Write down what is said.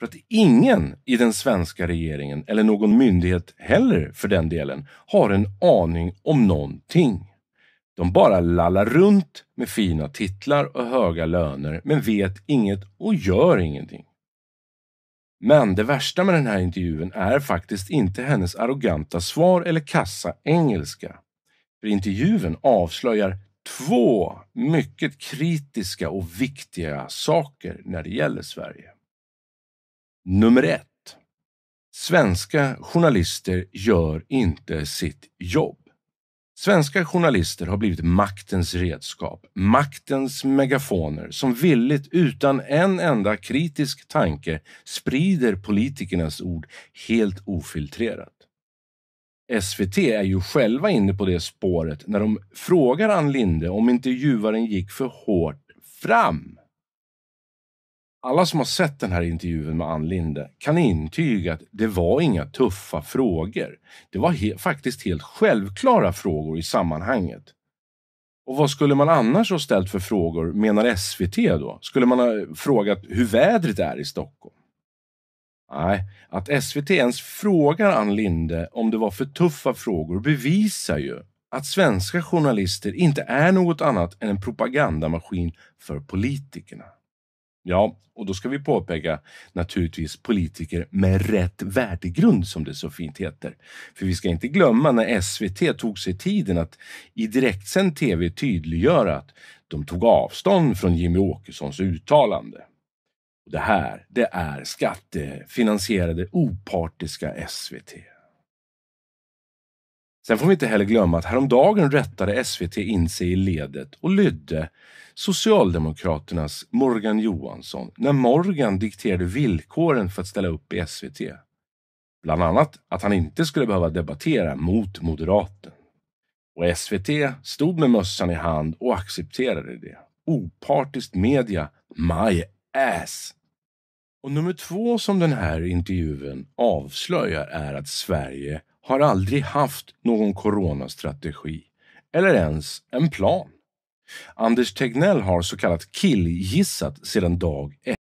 För att ingen i den svenska regeringen, eller någon myndighet heller för den delen, har en aning om någonting. De bara lallar runt med fina titlar och höga löner, men vet inget och gör ingenting. Men det värsta med den här intervjun är faktiskt inte hennes arroganta svar eller kassa engelska. För intervjun avslöjar två mycket kritiska och viktiga saker när det gäller Sverige. Nummer ett. Svenska journalister gör inte sitt jobb. Svenska journalister har blivit maktens redskap, maktens megafoner som villigt utan en enda kritisk tanke sprider politikernas ord helt ofiltrerat. SVT är ju själva inne på det spåret när de frågar Ann Linde om intervjuaren gick för hårt fram alla som har sett den här intervjun med Ann Linde kan intyga att det var inga tuffa frågor. Det var he faktiskt helt självklara frågor i sammanhanget. Och vad skulle man annars ha ställt för frågor, menar SVT då? Skulle man ha frågat hur vädret är i Stockholm? Nej, att SVT ens frågar Ann Linde om det var för tuffa frågor bevisar ju att svenska journalister inte är något annat än en propagandamaskin för politikerna. Ja, och då ska vi påpeka naturligtvis politiker med rätt värdegrund som det så fint heter. För vi ska inte glömma när SVT tog sig tiden att i direktsänd tv tydliggöra att de tog avstånd från Jimmy Åkessons uttalande. Och det här, det är skattefinansierade opartiska SVT. Sen får vi inte heller glömma att häromdagen rättade SVT in sig i ledet och lydde Socialdemokraternas Morgan Johansson när Morgan dikterade villkoren för att ställa upp i SVT. Bland annat att han inte skulle behöva debattera mot moderaten. Och SVT stod med mössan i hand och accepterade det. Opartiskt media, my ass! Och nummer två som den här intervjun avslöjar är att Sverige har aldrig haft någon coronastrategi eller ens en plan. Anders Tegnell har så kallat killgissat sedan dag ett.